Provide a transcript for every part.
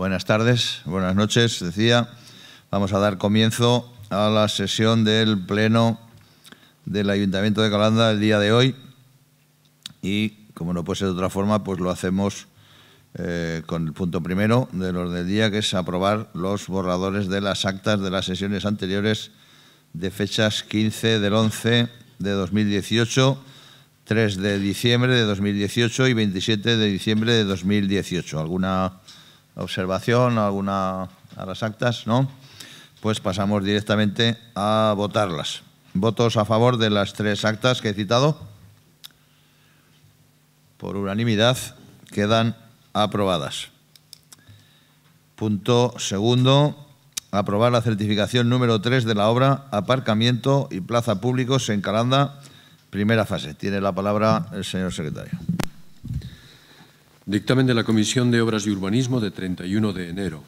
Buenas tardes, buenas noches, decía. Vamos a dar comienzo a la sesión del Pleno del Ayuntamiento de Calanda el día de hoy y, como no puede ser de otra forma, pues lo hacemos eh, con el punto primero del orden del día, que es aprobar los borradores de las actas de las sesiones anteriores de fechas 15 del 11 de 2018 3 de diciembre de 2018 y 27 de diciembre de 2018. ¿Alguna observación alguna a las actas, ¿no? Pues pasamos directamente a votarlas. ¿Votos a favor de las tres actas que he citado? Por unanimidad quedan aprobadas. Punto segundo, aprobar la certificación número 3 de la obra Aparcamiento y Plaza Públicos en Calanda, primera fase. Tiene la palabra el señor secretario. Dictamen de la Comisión de Obras y Urbanismo de 31 de enero.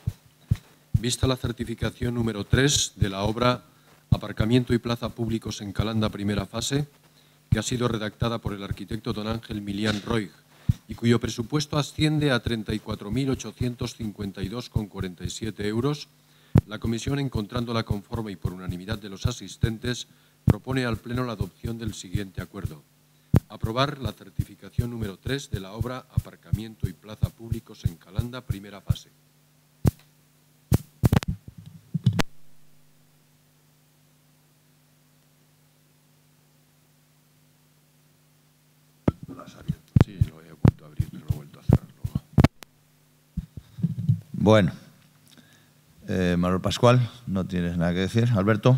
Vista la certificación número 3 de la obra Aparcamiento y Plaza Públicos en Calanda Primera Fase, que ha sido redactada por el arquitecto don Ángel Milian Roig y cuyo presupuesto asciende a 34.852,47 euros, la Comisión, encontrándola conforme y por unanimidad de los asistentes, propone al Pleno la adopción del siguiente acuerdo. Aprobar la certificación número 3 de la obra Aparcamiento y Plaza Públicos en Calanda, primera fase. Bueno, Manuel Pascual, no tienes nada que decir. Alberto.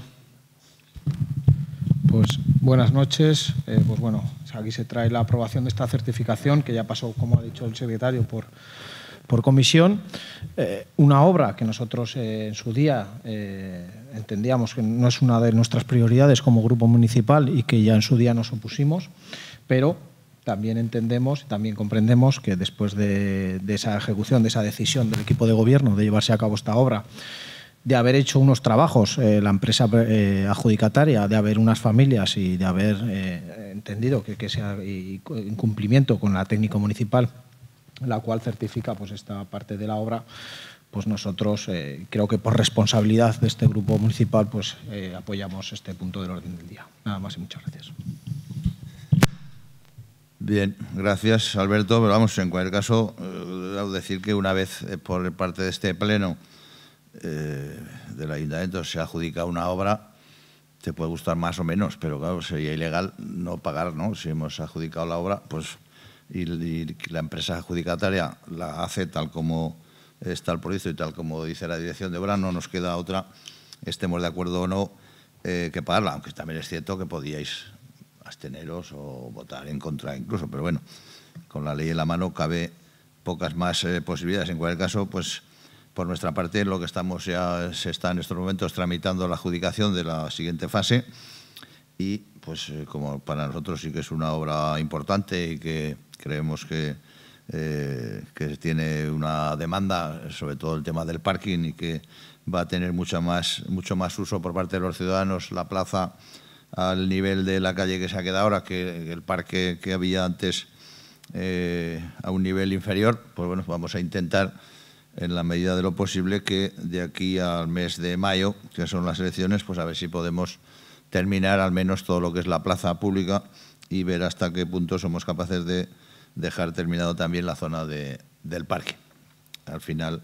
Pues, buenas noches. Eh, pues bueno, aquí se trae la aprobación de esta certificación que ya pasó, como ha dicho el secretario, por, comisión. Eh, una obra que nosotros eh, en su día entendíamos que no es una de nuestras prioridades como grupo municipal y que ya en su día nos opusimos, pero también entendemos, y también comprendemos que después de esa ejecución, de esa decisión del equipo de gobierno de llevarse a cabo esta obra, de haber hecho unos trabajos, eh, la empresa eh, adjudicataria, de haber unas familias y de haber eh, entendido que, que sea en cumplimiento con la técnica municipal, la cual certifica pues, esta parte de la obra, pues nosotros creo que por responsabilidad de este grupo municipal pues apoyamos este punto del orden del día. Nada más y muchas gracias. Bien, gracias Alberto, pero vamos, en cualquier caso, decir que una vez por parte de este pleno eh, del ayuntamiento se adjudica una obra, te puede gustar más o menos, pero claro, sería ilegal no pagar, ¿no? Si hemos adjudicado la obra, pues y, la empresa adjudicataria la hace tal como está el proyecto y tal como dice la dirección de obra, no nos queda otra, estemos de acuerdo o no, eh, que pagarla, aunque también es cierto que podíais absteneros o votar en contra incluso, pero bueno, con la ley en la mano cabe pocas más eh, posibilidades. En cualquier caso, pues por nuestra parte, lo que estamos ya se está en estos momentos tramitando la adjudicación de la siguiente fase y, pues, eh, como para nosotros sí que es una obra importante y que creemos que, eh, que tiene una demanda, sobre todo el tema del parking y que va a tener mucho más, mucho más uso por parte de los ciudadanos la plaza al nivel de la calle que se ha quedado ahora, que el parque que había antes eh, a un nivel inferior, pues bueno, vamos a intentar en la medida de lo posible que de aquí al mes de mayo, que son las elecciones, pues a ver si podemos terminar al menos todo lo que es la plaza pública y ver hasta qué punto somos capaces de dejar terminado también la zona de, del parque. Al final,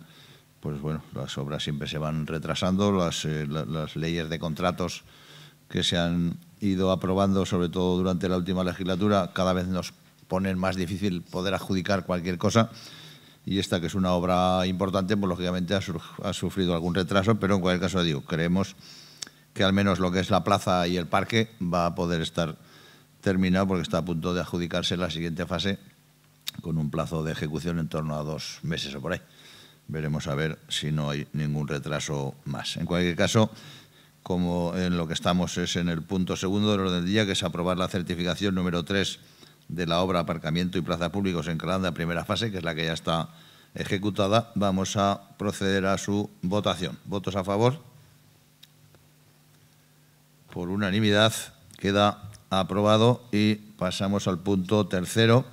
pues bueno, las obras siempre se van retrasando, las, eh, las leyes de contratos que se han ido aprobando, sobre todo durante la última legislatura, cada vez nos ponen más difícil poder adjudicar cualquier cosa y esta que es una obra importante, pues lógicamente ha, sufrido algún retraso, pero en cualquier caso digo, creemos que al menos lo que es la plaza y el parque va a poder estar terminado porque está a punto de adjudicarse la siguiente fase con un plazo de ejecución en torno a dos meses o por ahí. Veremos a ver si no hay ningún retraso más. En cualquier caso, como en lo que estamos es en el punto segundo del orden del día, que es aprobar la certificación número 3 de la obra Aparcamiento y plaza Públicos en Calanda, primera fase, que es la que ya está ejecutada, vamos a proceder a su votación. ¿Votos a favor? Por unanimidad queda aprobado y pasamos al punto tercero,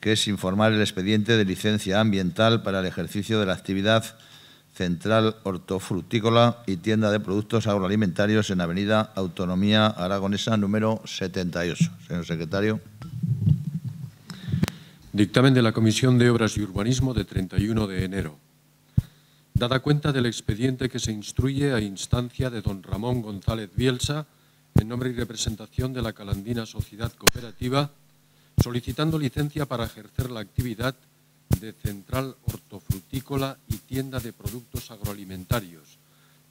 que es informar el expediente de licencia ambiental para el ejercicio de la actividad Central Hortofrutícola y Tienda de Productos Agroalimentarios en Avenida Autonomía Aragonesa número 78. Señor secretario. Dictamen de la Comisión de Obras y Urbanismo de 31 de enero. Dada cuenta del expediente que se instruye a instancia de don Ramón González Bielsa, en nombre y representación de la Calandina Sociedad Cooperativa, solicitando licencia para ejercer la actividad de Central Hortofrutícola y tienda de productos agroalimentarios,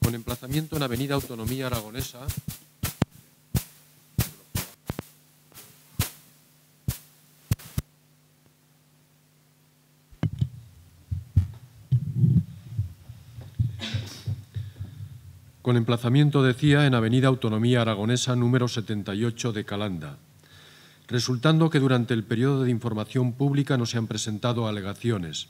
con emplazamiento en Avenida Autonomía Aragonesa. Con emplazamiento, decía, en Avenida Autonomía Aragonesa número 78 de Calanda, resultando que durante el periodo de información pública no se han presentado alegaciones,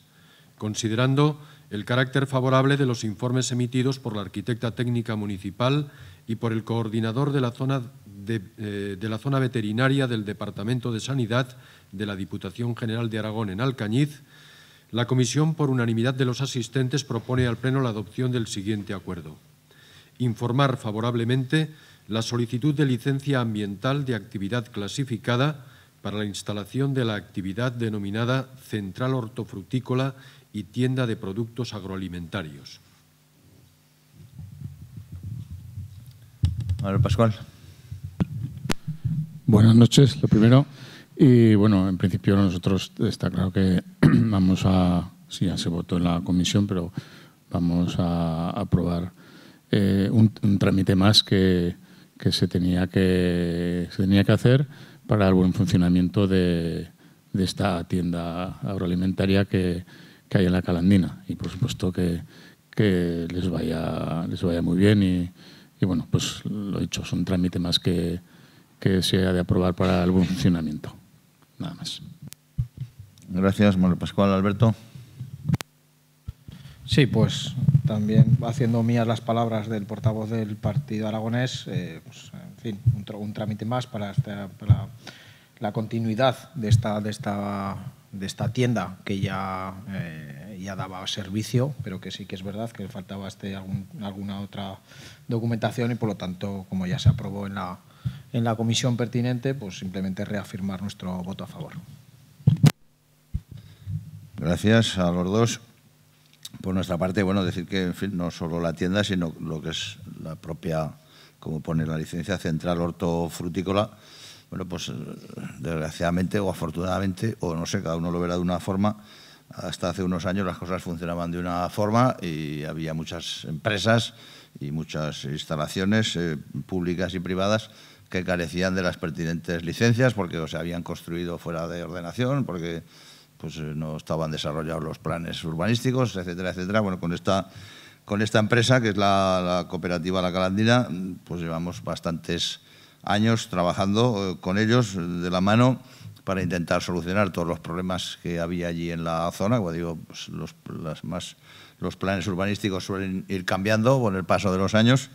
considerando el carácter favorable de los informes emitidos por la arquitecta técnica municipal y por el coordinador de la zona, eh, de, la zona veterinaria del Departamento de Sanidad de la Diputación General de Aragón en Alcañiz, la Comisión, por unanimidad de los asistentes, propone al Pleno la adopción del siguiente acuerdo. Informar favorablemente la solicitud de licencia ambiental de actividad clasificada para la instalación de la actividad denominada Central Hortofrutícola y tienda de productos agroalimentarios. Manuel Pascual. Buenas noches, lo primero. Y bueno, en principio nosotros está claro que vamos a, sí, ya se votó en la comisión, pero vamos a aprobar eh, un, trámite más que, se tenía que se tenía que hacer para el buen funcionamiento de, de esta tienda agroalimentaria que, que hay en la calandina y por supuesto que, les, vaya, les vaya muy bien y, bueno, pues lo dicho, es un trámite más que, que se ha de aprobar para algún funcionamiento. Nada más. Gracias, Manuel Pascual. Alberto. Sí, pues también haciendo mías las palabras del portavoz del partido aragonés, eh, pues, en fin, un, trámite más para, para la continuidad de esta, de esta de esta tienda que ya, eh, ya daba servicio, pero que sí que es verdad que le faltaba este, alguna otra documentación y por lo tanto, como ya se aprobó en la, en la comisión pertinente, pues simplemente reafirmar nuestro voto a favor. Gracias a los dos. Por nuestra parte, bueno, decir que, en fin, no solo la tienda, sino lo que es la propia, como pone la licencia, central hortofrutícola, bueno, pues eh, desgraciadamente o afortunadamente, o no sé, cada uno lo verá de una forma, hasta hace unos años las cosas funcionaban de una forma y había muchas empresas y muchas instalaciones eh, públicas y privadas que carecían de las pertinentes licencias porque se habían construido fuera de ordenación, porque pues, eh, no estaban desarrollados los planes urbanísticos, etcétera, etcétera. Bueno, con esta, con esta empresa, que es la, la cooperativa La Calandina, pues llevamos bastantes años trabajando eh, con ellos de la mano para intentar solucionar todos los problemas que había allí en la zona. Como digo, pues, los, las más, los planes urbanísticos suelen ir cambiando con el paso de los años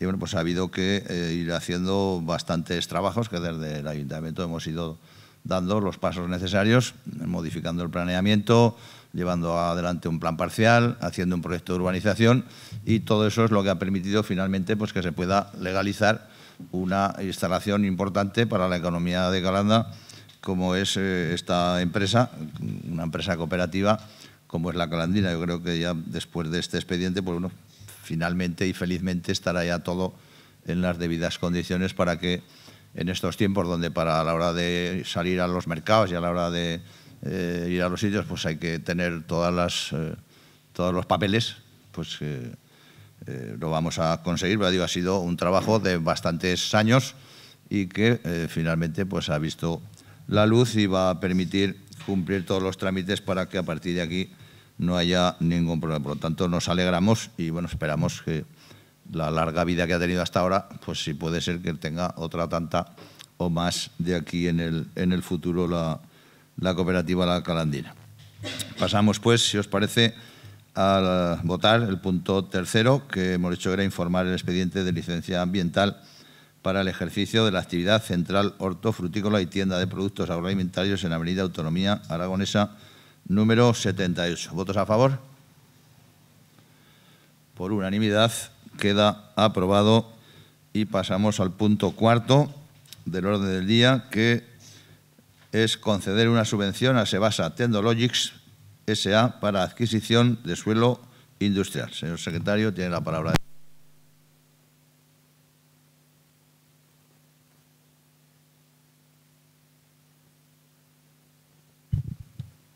y bueno, pues ha habido que eh, ir haciendo bastantes trabajos que desde el ayuntamiento hemos ido dando los pasos necesarios, modificando el planeamiento, llevando adelante un plan parcial, haciendo un proyecto de urbanización y todo eso es lo que ha permitido finalmente pues, que se pueda legalizar una instalación importante para la economía de Calanda, como es eh, esta empresa, una empresa cooperativa como es la Calandina. Yo creo que ya después de este expediente, pues uno finalmente y felizmente estará ya todo en las debidas condiciones para que en estos tiempos donde para la hora de salir a los mercados y a la hora de eh, ir a los sitios, pues hay que tener todas las, eh, todos los papeles, pues eh, lo vamos a conseguir, pero digo, ha sido un trabajo de bastantes años y que eh, finalmente pues, ha visto la luz y va a permitir cumplir todos los trámites para que a partir de aquí no haya ningún problema. Por lo tanto, nos alegramos y bueno, esperamos que la larga vida que ha tenido hasta ahora, pues si puede ser que tenga otra tanta o más de aquí en el, en el futuro la, la cooperativa La Calandina. Pasamos pues, si os parece, al votar el punto tercero que hemos hecho era informar el expediente de licencia ambiental para el ejercicio de la actividad central hortofrutícola y tienda de productos agroalimentarios en Avenida Autonomía Aragonesa número 78. ¿Votos a favor? Por unanimidad queda aprobado y pasamos al punto cuarto del orden del día que es conceder una subvención a Sebasa Tendologics S.A. para adquisición de suelo industrial. Señor secretario, tiene la palabra.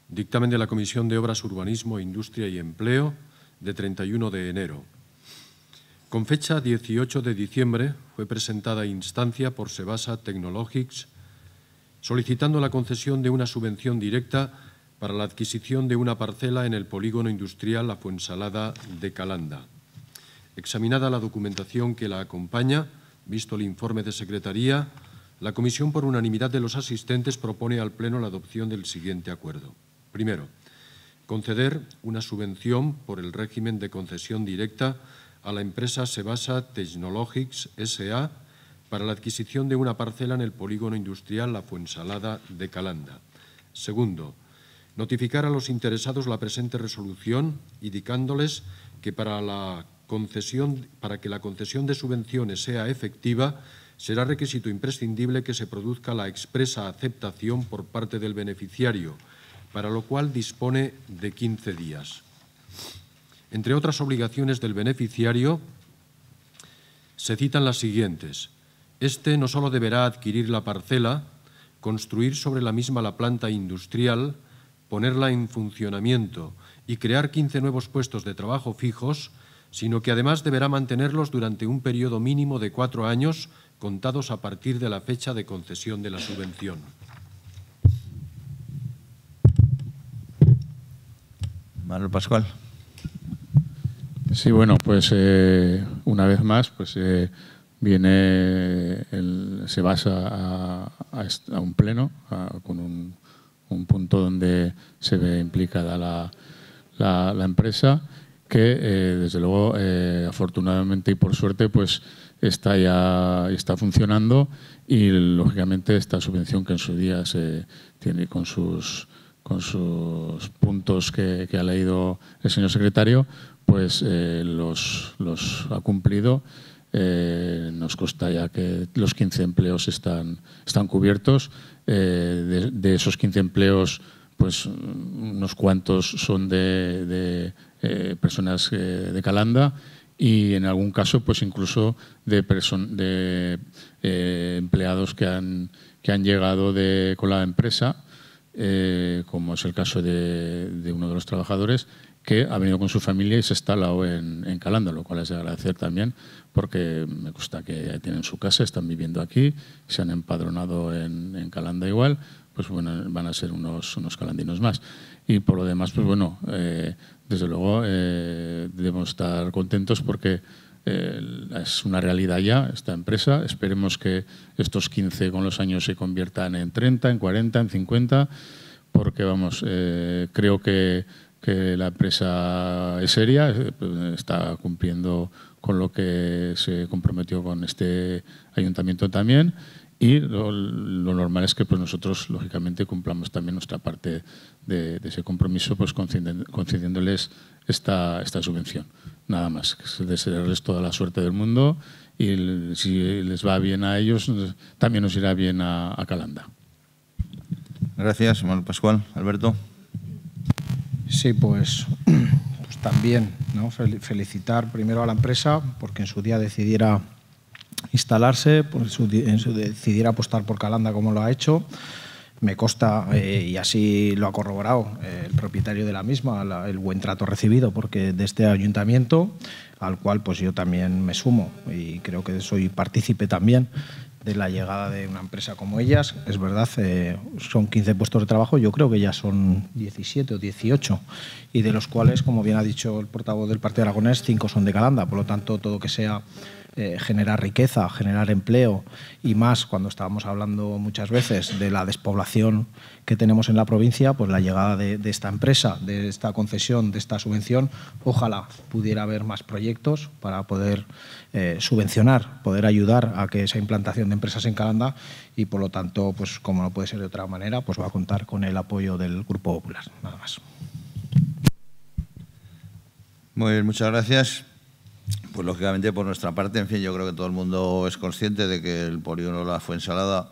Dictamen de la Comisión de Obras, Urbanismo, Industria y Empleo de 31 de enero. Con fecha 18 de diciembre fue presentada instancia por Sebasa Technologics solicitando la concesión de una subvención directa para la adquisición de una parcela en el polígono industrial La Fuensalada de Calanda. Examinada la documentación que la acompaña, visto el informe de Secretaría, la Comisión, por unanimidad de los asistentes, propone al Pleno la adopción del siguiente acuerdo. Primero, conceder una subvención por el régimen de concesión directa a la empresa Sebasa Technologics S.A. para la adquisición de una parcela en el polígono industrial La Fuensalada de Calanda. Segundo, Notificar a los interesados la presente resolución, indicándoles que para, para que la concesión de subvenciones sea efectiva, será requisito imprescindible que se produzca la expresa aceptación por parte del beneficiario, para lo cual dispone de 15 días. Entre otras obligaciones del beneficiario, se citan las siguientes. Este no solo deberá adquirir la parcela, construir sobre la misma la planta industrial, ponerla en funcionamiento y crear 15 nuevos puestos de trabajo fijos, sino que además deberá mantenerlos durante un periodo mínimo de cuatro años contados a partir de la fecha de concesión de la subvención. Manuel Pascual. Sí, bueno, pues eh, una vez más, pues eh, viene, se basa a, un pleno con un un punto donde se ve implicada la, la, empresa que eh, desde luego eh, afortunadamente y por suerte pues está ya está funcionando y lógicamente esta subvención que en su día se tiene con sus con sus puntos que, ha leído el señor secretario pues eh, los, los ha cumplido eh, nos consta ya que los 15 empleos están, están cubiertos. Eh, de, esos 15 empleos, pues unos cuantos son de, eh, personas de Calanda y en algún caso, pues incluso de, empleados que han, que han llegado de, con la empresa, como es el caso de uno de los trabajadores, que ha venido con su familia y se ha instalado en, en, Calanda, lo cual es de agradecer también, porque me gusta que tienen su casa, están viviendo aquí, se han empadronado en, Calanda igual, pues bueno, van a ser unos, unos calandinos más. Y por lo demás, pues bueno, eh, desde luego eh, debemos estar contentos porque eh, es una realidad ya esta empresa. Esperemos que estos 15 con los años se conviertan en 30, en 40, en 50, porque vamos, creo que que la empresa es seria, pues, está cumpliendo con lo que se comprometió con este ayuntamiento también y lo, normal es que pues, nosotros, lógicamente, cumplamos también nuestra parte de, ese compromiso pues, concediéndoles esta, esta subvención. Nada más, desearles toda la suerte del mundo y si les va bien a ellos, también nos irá bien a, a Calanda. Gracias, Manuel Pascual. Alberto. Sí, pues, pues, también ¿no? felicitar primero a la empresa porque en su día decidiera instalarse, por pues su, en su, decidiera apostar por Calanda como lo ha hecho. Me consta, eh, y así lo ha corroborado eh, el propietario de la misma, el buen trato recibido porque de este ayuntamiento, al cual pues yo también me sumo y creo que soy partícipe también de la llegada de una empresa como ellas. Es verdad, eh, son 15 puestos de trabajo, yo creo que ya son 17 o 18, y de los cuales, como bien ha dicho el portavoz del Partido Aragonés, 5 son de Calanda. Por lo tanto, todo que sea eh, generar riqueza, generar empleo y más cuando estábamos hablando muchas veces de la despoblación que tenemos en la provincia, pues la llegada de, esta empresa, de esta concesión, de esta subvención, ojalá pudiera haber más proyectos para poder eh, subvencionar, poder ayudar a que esa implantación de empresas en Calanda y por lo tanto, pues como no puede ser de otra manera, pues va a contar con el apoyo del Grupo Popular. Nada más. Muy bien, muchas gracias. Pues lógicamente por nuestra parte, en fin, yo creo que todo el mundo es consciente de que el polígono La Fuensalada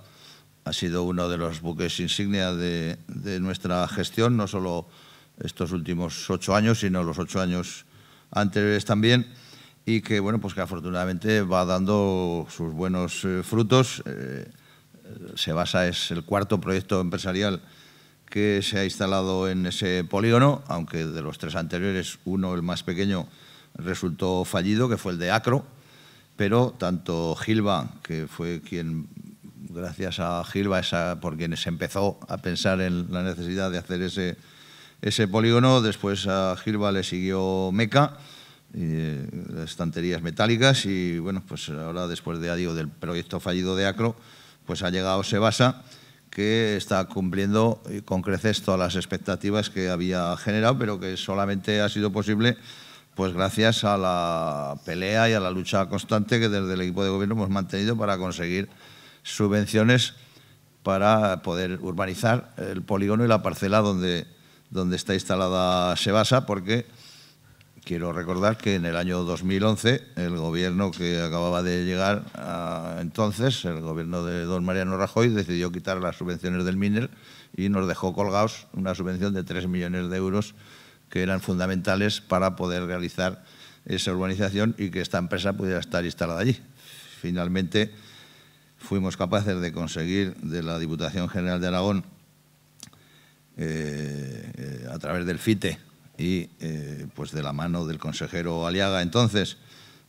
ha sido uno de los buques insignia de, nuestra gestión, no solo estos últimos ocho años, sino los ocho años anteriores también, y que, bueno, pues que afortunadamente va dando sus buenos eh, frutos. Eh, se basa, es el cuarto proyecto empresarial que se ha instalado en ese polígono, aunque de los tres anteriores, uno, el más pequeño, resultó fallido, que fue el de Acro, pero tanto Gilba, que fue quien, gracias a Gilba, esa, por quien se empezó a pensar en la necesidad de hacer ese, ese polígono, después a Gilba le siguió Meca, eh, estanterías metálicas, y bueno, pues ahora después de adiós del proyecto fallido de Acro, pues ha llegado Sebasa, que está cumpliendo eh, con creces todas las expectativas que había generado, pero que solamente ha sido posible pues gracias a la pelea y a la lucha constante que desde el equipo de gobierno hemos mantenido para conseguir subvenciones para poder urbanizar el polígono y la parcela donde, donde está instalada Sebasa, porque quiero recordar que en el año 2011 el gobierno que acababa de llegar ah, entonces, el gobierno de don Mariano Rajoy, decidió quitar las subvenciones del MINER y nos dejó colgados una subvención de 3 millones de euros que eran fundamentales para poder realizar esa urbanización y que esta empresa pudiera estar instalada allí. Finalmente fuimos capaces de conseguir de la Diputación General de Aragón, eh, eh, a través del FITE y eh, pues de la mano del consejero Aliaga entonces,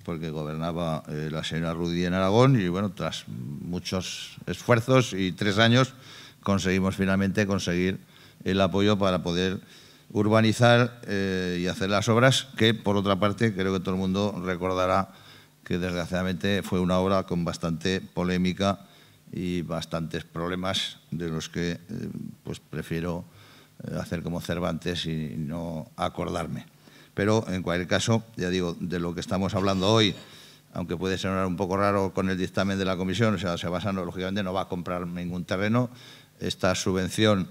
porque gobernaba la señora Rudy en Aragón y bueno, tras muchos esfuerzos y tres años conseguimos finalmente conseguir el apoyo para poder urbanizar eh, y hacer las obras, que por otra parte creo que todo el mundo recordará que desgraciadamente fue una obra con bastante polémica y bastantes problemas de los que eh, pues prefiero eh, hacer como Cervantes y no acordarme. Pero en cualquier caso, ya digo, de lo que estamos hablando hoy, aunque puede sonar un poco raro con el dictamen de la comisión, o sea, se basa, lógicamente no va a comprar ningún terreno, esta subvención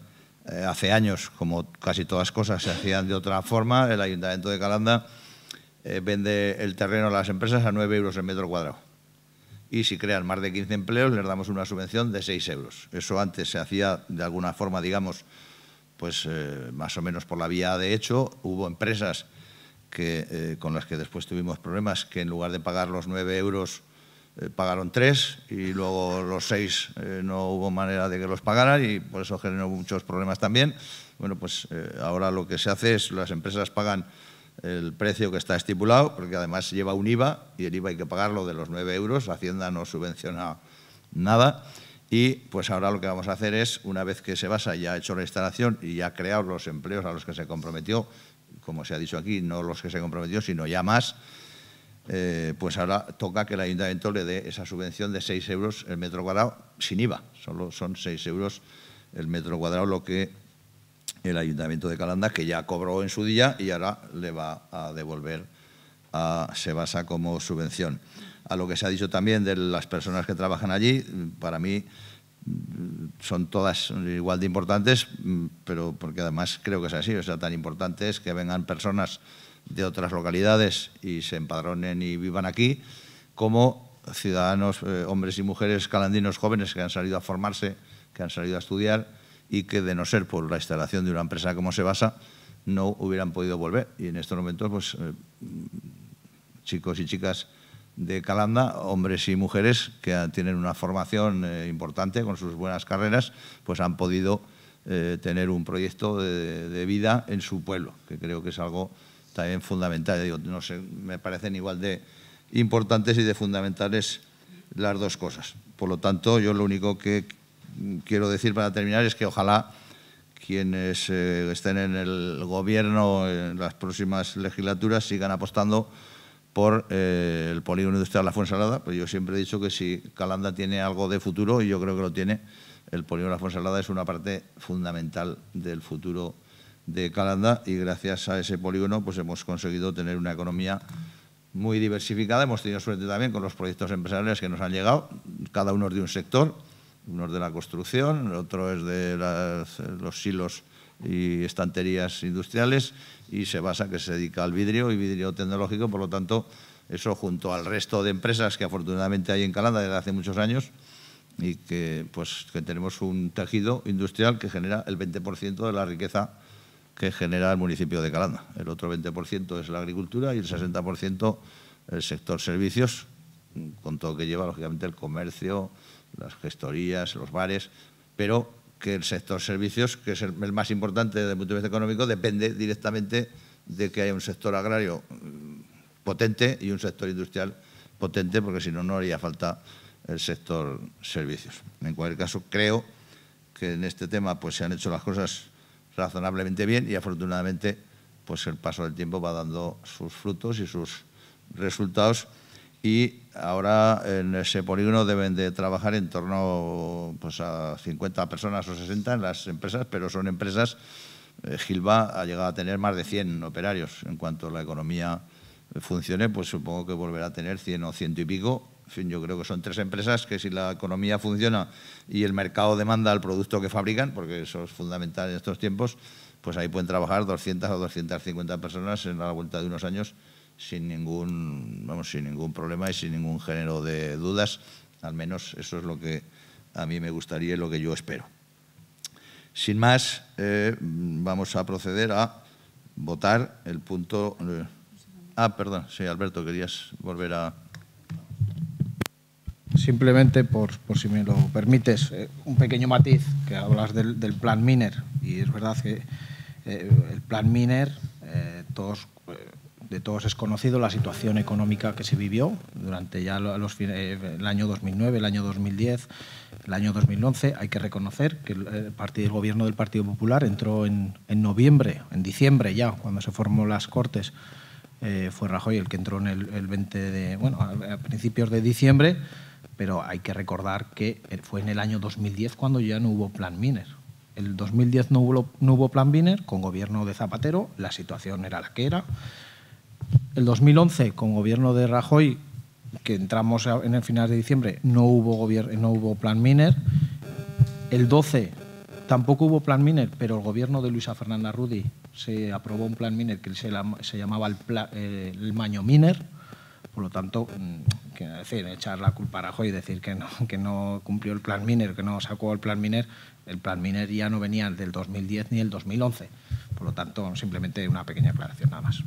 eh, hace años, como casi todas las cosas se hacían de otra forma, el Ayuntamiento de Calanda eh, vende el terreno a las empresas a 9 euros el metro cuadrado. Y si crean más de 15 empleos, les damos una subvención de 6 euros. Eso antes se hacía de alguna forma, digamos, pues eh, más o menos por la vía de hecho. Hubo empresas que, con las que después tuvimos problemas que en lugar de pagar los 9 euros eh, pagaron tres y luego los seis eh, no hubo manera de que los pagaran y por eso generó muchos problemas también. Bueno, pues eh, ahora lo que se hace es las empresas pagan el precio que está estipulado, porque además lleva un IVA y el IVA hay que pagarlo de los nueve euros, la Hacienda no subvenciona nada. Y pues ahora lo que vamos a hacer es, una vez que se basa, ya ha hecho la instalación y ya ha creado los empleos a los que se comprometió, como se ha dicho aquí, no los que se comprometió, sino ya más, eh, pues ahora toca que el ayuntamiento le dé esa subvención de 6 euros el metro cuadrado sin IVA. Solo son 6 euros el metro cuadrado lo que el ayuntamiento de Calanda, que ya cobró en su día y ahora le va a devolver a Sebasa como subvención. A lo que se ha dicho también de las personas que trabajan allí, para mí mm, son todas igual de importantes, mm, pero porque además creo que es así, o sea, tan importante es que vengan personas de otras localidades y se empadronen y vivan aquí, como ciudadanos, eh, hombres y mujeres calandinos jóvenes que han salido a formarse, que han salido a estudiar y que de no ser por la instalación de una empresa como se basa, no hubieran podido volver. Y en estos momentos, pues, eh, chicos y chicas de Calanda, hombres y mujeres que tienen una formación eh, importante con sus buenas carreras, pues han podido tener un proyecto de vida en su pueblo, que creo que es algo también fundamentales. Digo, no sé, me parecen igual de importantes y de fundamentales las dos cosas. Por lo tanto, yo lo único que quiero decir para terminar es que ojalá quienes eh, estén en el gobierno en las próximas legislaturas sigan apostando por eh, el polígono industrial La Fuensalada. Pues yo siempre he dicho que si Calanda tiene algo de futuro, y yo creo que lo tiene, el polígono La Fuensalada es una parte fundamental del futuro de Calanda y gracias a ese polígono pues hemos conseguido tener una economía muy diversificada. Hemos tenido suerte también con los proyectos empresariales que nos han llegado, cada uno es de un sector, uno es de la construcción, el otro es de los silos y estanterías industriales y se basa que se dedica al vidrio y vidrio tecnológico, por lo tanto, eso junto al resto de empresas que afortunadamente hay en Calanda desde hace muchos años y que, pues, que tenemos un tejido industrial que genera el 20% de la riqueza que genera el municipio de Calanda. El otro 20% es la agricultura y el 60% el sector servicios, con todo que lleva, lógicamente, el comercio, las gestorías, los bares, pero que el sector servicios, que es el, más importante desde el punto de vista económico, depende directamente de que haya un sector agrario mm, potente y un sector industrial potente, porque si no, no haría falta el sector servicios. En cualquier caso, creo que en este tema pues, se han hecho las cosas razonablemente bien y afortunadamente pues el paso del tiempo va dando sus frutos y sus resultados y ahora en ese polígono deben de trabajar en torno pues, a 50 personas o 60 en las empresas, pero son empresas, eh, Gilba ha llegado a tener más de 100 operarios. En cuanto la economía eh, funcione, pues supongo que volverá a tener 100 o ciento y pico en fin, yo creo que son tres empresas que si la economía funciona y el mercado demanda el producto que fabrican, porque eso es fundamental en estos tiempos, pues ahí pueden trabajar 200 o 250 personas en la vuelta de unos años sin ningún, vamos, sin ningún problema y sin ningún género de dudas. Al menos eso es lo que a mí me gustaría y lo que yo espero. Sin más, eh, vamos a proceder a votar el punto... Eh, ah, perdón, sí, Alberto, querías volver a simplemente por, si me lo permites, eh, un pequeño matiz, que hablas del, plan Miner, y es verdad que eh, el plan Miner, eh, de todos es conocido la situación económica que se vivió durante ya los, el año 2009, el año 2010, el año 2011. Hay que reconocer que el, partido, gobierno del Partido Popular entró en, noviembre, en diciembre ya, cuando se formó las Cortes, fue Rajoy el que entró en el, 20 de, a, principios de diciembre, pero hay que recordar que fue en el año 2010 cuando ya no hubo plan Miner. El 2010 no hubo, plan Miner, con gobierno de Zapatero, la situación era la que era. El 2011, con gobierno de Rajoy, que entramos en el final de diciembre, no hubo, no plan Miner. El 12 tampoco hubo plan Miner, pero el gobierno de Luisa Fernanda Rudi se aprobó un plan Miner que se, llamaba eh, el Maño Miner por lo tanto, mm, decir, echar la culpa a Rajoy y decir que no, cumplió el plan Miner, que no sacó el plan Miner, el plan Miner ya no venía del 2010 ni el 2011. Por lo tanto, simplemente una pequeña aclaración nada más.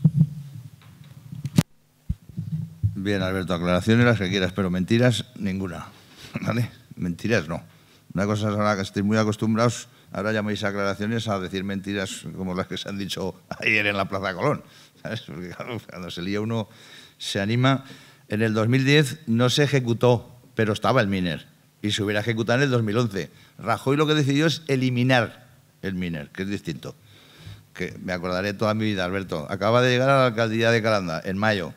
Bien, Alberto, aclaraciones las que quieras, pero mentiras ninguna. ¿Vale? Mentiras no. Una cosa es la que estoy muy acostumbrados, ahora llamáis aclaraciones a decir mentiras como las que se han dicho ayer en la Plaza Colón. ¿Sabes? Porque cuando se lía uno se anima. En el 2010 no se ejecutó, pero estaba el miner y se hubiera ejecutado en el 2011. Rajoy lo que decidió es eliminar el miner, que es distinto. Que me acordaré toda mi vida, Alberto. Acaba de llegar a la alcaldía de Calanda en mayo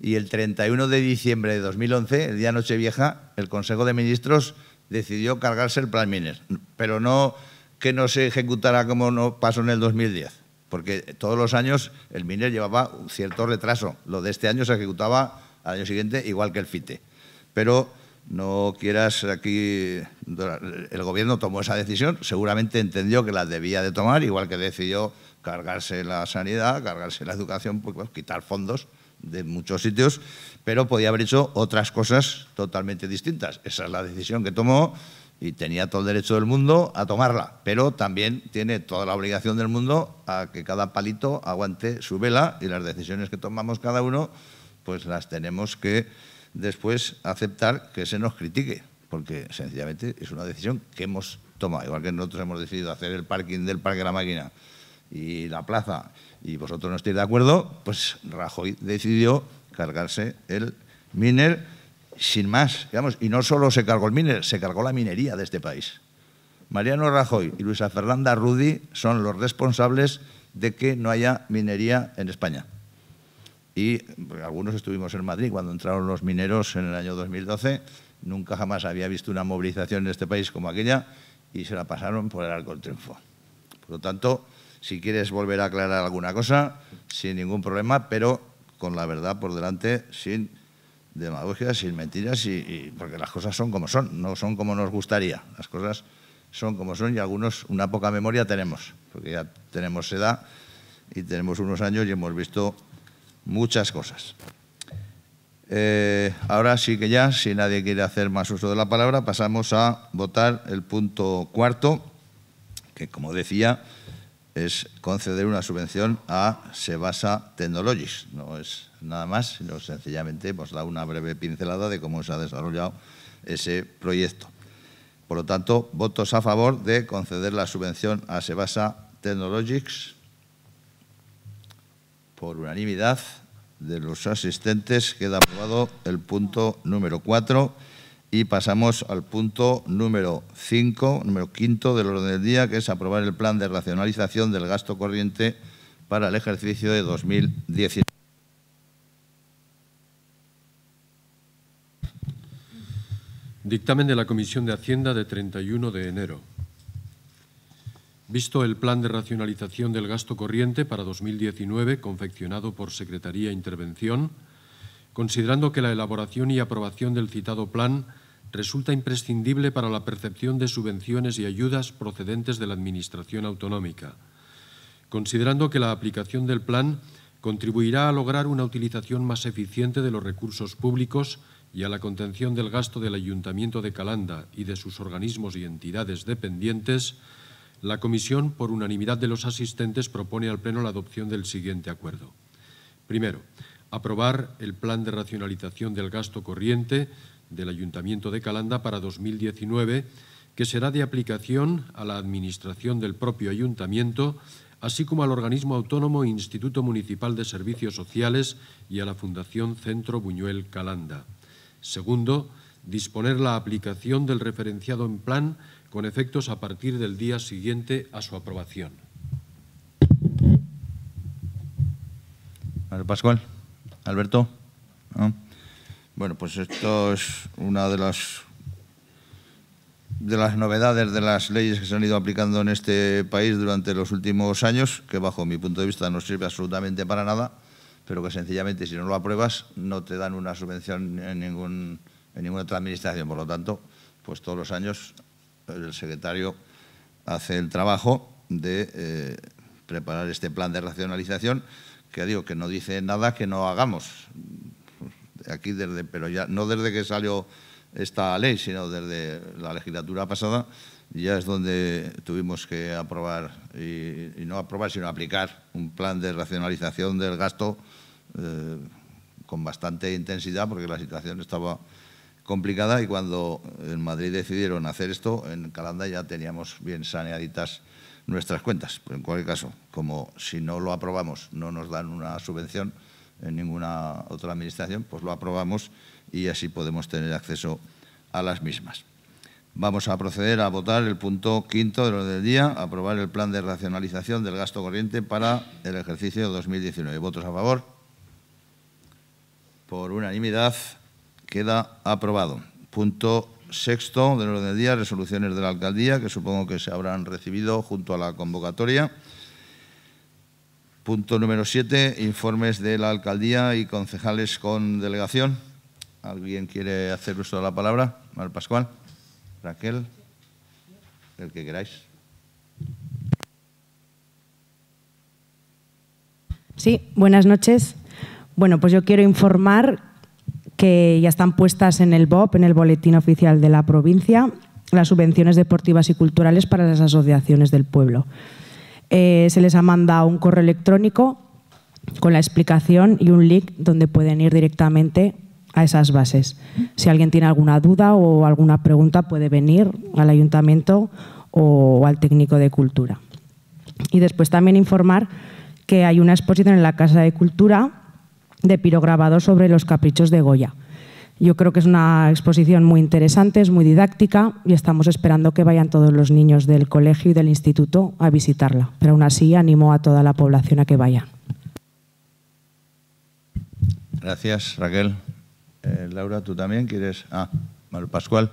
y el 31 de diciembre de 2011, el día Nochevieja, el Consejo de Ministros decidió cargarse el plan miner, pero no que no se ejecutara como no pasó en el 2010 porque todos los años el MINER llevaba un cierto retraso. Lo de este año se ejecutaba al año siguiente igual que el FITE. Pero no quieras aquí, el gobierno tomó esa decisión, seguramente entendió que la debía de tomar, igual que decidió cargarse la sanidad, cargarse la educación, pues, quitar fondos de muchos sitios, pero podía haber hecho otras cosas totalmente distintas. Esa es la decisión que tomó y tenía todo el derecho del mundo a tomarla, pero también tiene toda la obligación del mundo a que cada palito aguante su vela y las decisiones que tomamos cada uno, pues las tenemos que después aceptar que se nos critique, porque sencillamente es una decisión que hemos tomado, igual que nosotros hemos decidido hacer el parking del Parque de la Máquina y la plaza y vosotros no estáis de acuerdo, pues Rajoy decidió cargarse el Miner sin más, y no solo se cargó el miner, se cargó la minería de este país. Mariano Rajoy y Luisa Fernanda Rudi son los responsables de que no haya minería en España. Y algunos estuvimos en Madrid cuando entraron los mineros en el año 2012. Nunca jamás había visto una movilización en este país como aquella y se la pasaron por el arco del triunfo. Por lo tanto, si quieres volver a aclarar alguna cosa, sin ningún problema, pero con la verdad por delante, sin demagogia, sin mentiras, y, porque las cosas son como son, no son como nos gustaría. Las cosas son como son y algunos una poca memoria tenemos, porque ya tenemos edad y tenemos unos años y hemos visto muchas cosas. Eh, ahora sí que ya, si nadie quiere hacer más uso de la palabra, pasamos a votar el punto cuarto, que como decía, es conceder una subvención a Sebasa Technologies, no es nada más, sino sencillamente hemos pues, dado una breve pincelada de cómo se ha desarrollado ese proyecto. Por lo tanto, votos a favor de conceder la subvención a Sebasa Technologics por unanimidad de los asistentes. Queda aprobado el punto número 4 y pasamos al punto número 5, número quinto del orden del día, que es aprobar el plan de racionalización del gasto corriente para el ejercicio de 2019. Dictamen de la Comisión de Hacienda de 31 de enero. Visto el plan de racionalización del gasto corriente para 2019 confeccionado por Secretaría Intervención, considerando que la elaboración y aprobación del citado plan resulta imprescindible para la percepción de subvenciones y ayudas procedentes de la Administración autonómica, considerando que la aplicación del plan contribuirá a lograr una utilización más eficiente de los recursos públicos y a la contención del gasto del Ayuntamiento de Calanda y de sus organismos y entidades dependientes, la Comisión, por unanimidad de los asistentes, propone al Pleno la adopción del siguiente acuerdo. Primero, aprobar el plan de racionalización del gasto corriente del Ayuntamiento de Calanda para 2019, que será de aplicación a la Administración del propio Ayuntamiento, así como al organismo autónomo Instituto Municipal de Servicios Sociales y a la Fundación Centro Buñuel Calanda. Segundo, disponer la aplicación del referenciado en plan con efectos a partir del día siguiente a su aprobación. Pascual. Alberto. Bueno, pues esto es una de las de las novedades de las leyes que se han ido aplicando en este país durante los últimos años, que bajo mi punto de vista no sirve absolutamente para nada pero que sencillamente si no lo apruebas no te dan una subvención en, ningún, en ninguna otra administración. Por lo tanto, pues todos los años el secretario hace el trabajo de eh, preparar este plan de racionalización, que digo que no dice nada que no hagamos. Aquí desde, pero ya no desde que salió esta ley, sino desde la legislatura pasada, ya es donde tuvimos que aprobar, y, no aprobar, sino aplicar un plan de racionalización del gasto eh, con bastante intensidad, porque la situación estaba complicada y cuando en Madrid decidieron hacer esto, en Calanda ya teníamos bien saneaditas nuestras cuentas. Pero en cualquier caso, como si no lo aprobamos no nos dan una subvención en ninguna otra administración, pues lo aprobamos y así podemos tener acceso a las mismas. Vamos a proceder a votar el punto quinto del orden del día, aprobar el plan de racionalización del gasto corriente para el ejercicio 2019. ¿Votos a favor? Por unanimidad queda aprobado. Punto sexto del orden del día, resoluciones de la alcaldía, que supongo que se habrán recibido junto a la convocatoria. Punto número siete, informes de la alcaldía y concejales con delegación. ¿Alguien quiere hacer uso de la palabra? Mar Pascual. Raquel, el que queráis. Sí, buenas noches. Bueno, pues yo quiero informar que ya están puestas en el BOP, en el Boletín Oficial de la Provincia, las subvenciones deportivas y culturales para las asociaciones del pueblo. Eh, se les ha mandado un correo electrónico con la explicación y un link donde pueden ir directamente esas bases. Si alguien tiene alguna duda o alguna pregunta puede venir al ayuntamiento o al técnico de cultura. Y después también informar que hay una exposición en la Casa de Cultura de pirograbado sobre los caprichos de Goya. Yo creo que es una exposición muy interesante, es muy didáctica y estamos esperando que vayan todos los niños del colegio y del instituto a visitarla. Pero aún así animo a toda la población a que vaya Gracias, Raquel. Eh, Laura, ¿tú también quieres? Ah, Pascual.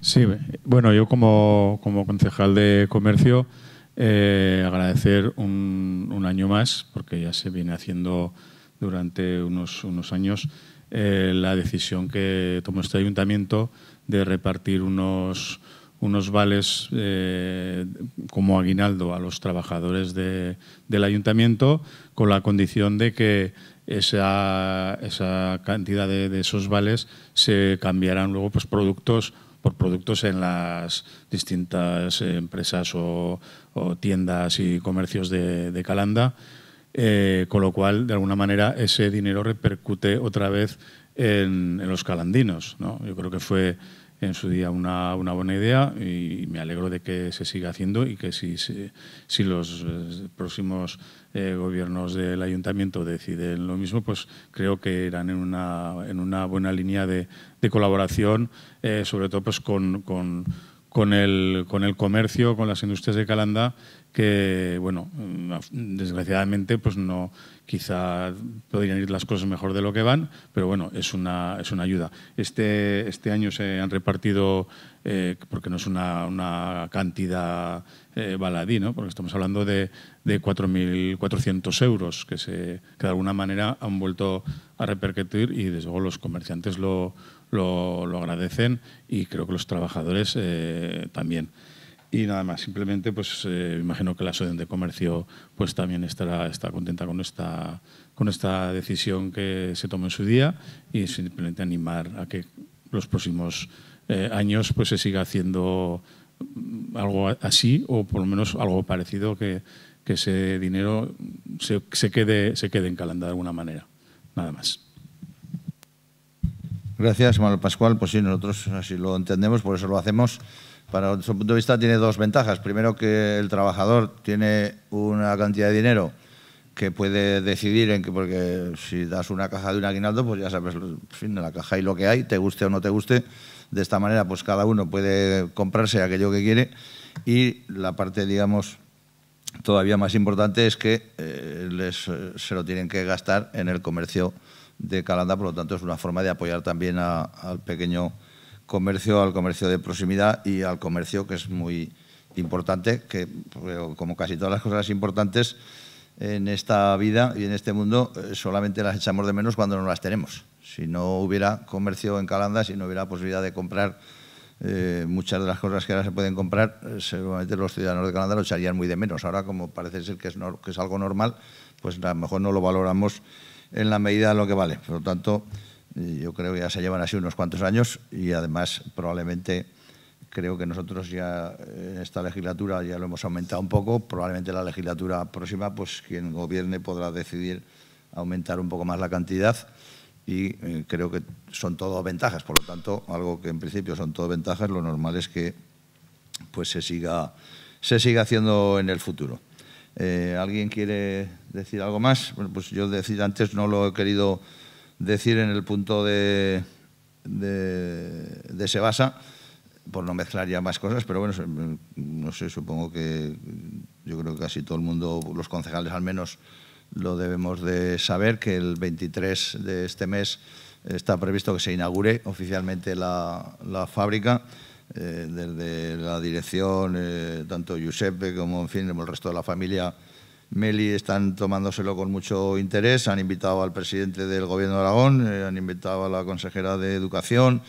Sí, bueno, yo como, como concejal de comercio eh, agradecer un, año más, porque ya se viene haciendo durante unos, unos años, eh, la decisión que tomó este ayuntamiento de repartir unos, unos vales como aguinaldo a los trabajadores del ayuntamiento con la condición de que esa, esa cantidad de, esos vales se cambiarán luego pues, productos por productos en las distintas empresas o, tiendas y comercios de, Calanda, eh, con lo cual, de alguna manera, ese dinero repercute otra vez en, los calandinos. Yo creo que fue en su día una, buena idea y me alegro de que se siga haciendo y que si, si los eh, próximos eh, gobiernos del ayuntamiento deciden lo mismo, pues creo que irán en una, en una buena línea de, colaboración, eh, sobre todo pues con con el, con el comercio, con las industrias de Calanda, que, bueno, desgraciadamente, pues no, quizá podrían ir las cosas mejor de lo que van, pero bueno, es una, es una ayuda. Este, este año se han repartido, eh, porque no es una, una cantidad eh, baladí, ¿no? porque estamos hablando de, de 4.400 euros que, se, que de alguna manera han vuelto a repercutir y desde luego los comerciantes lo, lo, agradecen y creo que los trabajadores eh, también. Y nada más, simplemente pues eh, imagino que la Asociación de Comercio pues también estará está contenta con esta, con esta decisión que se tomó en su día y simplemente animar a que los próximos eh, años pues se siga haciendo algo así o por lo menos algo parecido que, ese dinero se, se, quede, se quede en Calanda de alguna manera. Nada más. Gracias, Manuel Pascual. Pues sí, nosotros así lo entendemos, por eso lo hacemos. Para nuestro punto de vista tiene dos ventajas. Primero, que el trabajador tiene una cantidad de dinero que puede decidir en que, porque si das una caja de un aguinaldo, pues ya sabes, en fin, la caja y lo que hay, te guste o no te guste. De esta manera, pues cada uno puede comprarse aquello que quiere. Y la parte, digamos, todavía más importante es que eh, les, eh, se lo tienen que gastar en el comercio de Calanda, por lo tanto es una forma de apoyar también al pequeño comercio, al comercio de proximidad y al comercio que es muy importante, que como casi todas las cosas importantes en esta vida y en este mundo eh, solamente las echamos de menos cuando no las tenemos. Si no hubiera comercio en Calanda, si no hubiera posibilidad de comprar eh, muchas de las cosas que ahora se pueden comprar, eh, seguramente los ciudadanos de Calanda lo echarían muy de menos. Ahora, como parece ser que que es algo normal, pues a lo mejor no lo valoramos en la medida de lo que vale. Por lo tanto, yo creo que ya se llevan así unos cuantos años y además probablemente creo que nosotros ya en eh, esta legislatura ya lo hemos aumentado un poco, probablemente la legislatura próxima pues quien gobierne podrá decidir aumentar un poco más la cantidad y eh, creo que son todo ventajas, por lo tanto, algo que en principio son todo ventajas, lo normal es que pues se siga se siga haciendo en el futuro. Eh, ¿Alguien quiere decir algo más? Bueno, pues yo decir antes no lo he querido decir en el punto de, de, Sebasa, por no mezclar ya más cosas, pero bueno, no sé, supongo que yo creo que casi todo el mundo, los concejales al menos, lo debemos de saber, que el 23 de este mes está previsto que se inaugure oficialmente la fábrica. Eh, desde la dirección, eh, tanto Giuseppe como en fin, el resto de la familia Meli están tomándoselo con mucho interés. Han invitado al presidente del Gobierno de Aragón, eh, han invitado a la consejera de Educación,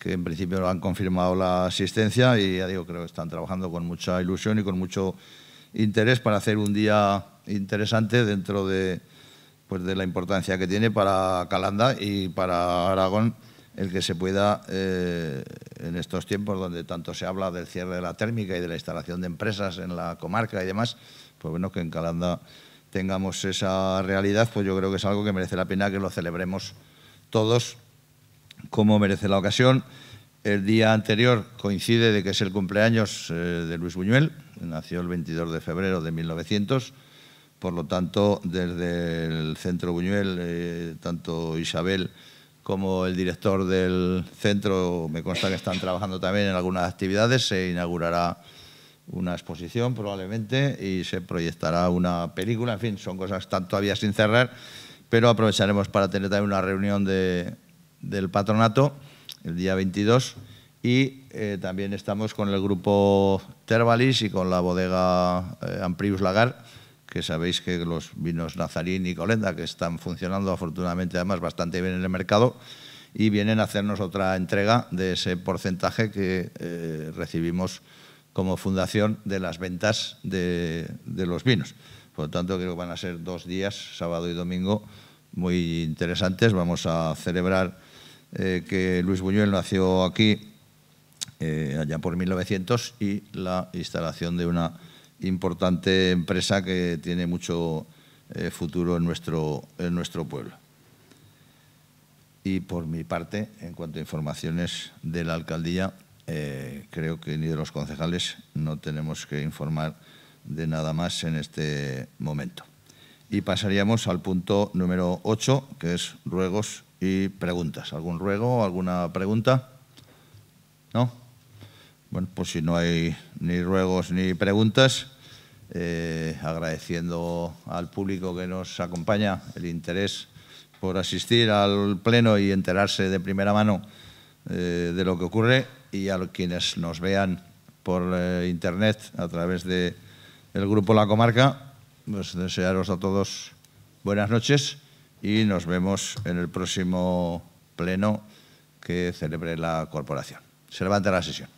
que en principio han confirmado la asistencia y creo que están trabajando con mucha ilusión y con mucho interés para hacer un día interesante dentro de, pues, de la importancia que tiene para Calanda y para Aragón el que se pueda, eh, en estos tiempos donde tanto se habla del cierre de la térmica y de la instalación de empresas en la comarca y demás, pues bueno, que en Calanda tengamos esa realidad, pues yo creo que es algo que merece la pena que lo celebremos todos como merece la ocasión. El día anterior coincide de que es el cumpleaños eh, de Luis Buñuel, nació el 22 de febrero de 1900, por lo tanto, desde el Centro Buñuel, eh, tanto Isabel como el director del centro, me consta que están trabajando también en algunas actividades, se inaugurará una exposición probablemente y se proyectará una película, en fin, son cosas que todavía sin cerrar, pero aprovecharemos para tener también una reunión del patronato el día 22 y eh, también estamos con el grupo Terbalis y con la bodega eh, Amprius Lagar que sabéis que los vinos Nazarín y Colenda, que están funcionando afortunadamente además bastante bien en el mercado, y vienen a hacernos otra entrega de ese porcentaje que eh, recibimos como fundación de las ventas de, los vinos. Por lo tanto, creo que van a ser dos días, sábado y domingo, muy interesantes. Vamos a celebrar eh, que Luis Buñuel nació aquí eh, allá por 1900 y la instalación de una importante empresa que tiene mucho eh, futuro en nuestro, en nuestro pueblo. Y por mi parte, en cuanto a informaciones de la alcaldía, eh, creo que ni de los concejales no tenemos que informar de nada más en este momento. Y pasaríamos al punto número 8, que es ruegos y preguntas. ¿Algún ruego, alguna pregunta? ¿No? Bueno, pues si no hay ni ruegos ni preguntas, eh, agradeciendo al público que nos acompaña el interés por asistir al pleno y enterarse de primera mano eh, de lo que ocurre y a quienes nos vean por eh, internet a través del grupo La Comarca, pues desearos a todos buenas noches y nos vemos en el próximo pleno que celebre la corporación. Se levanta la sesión.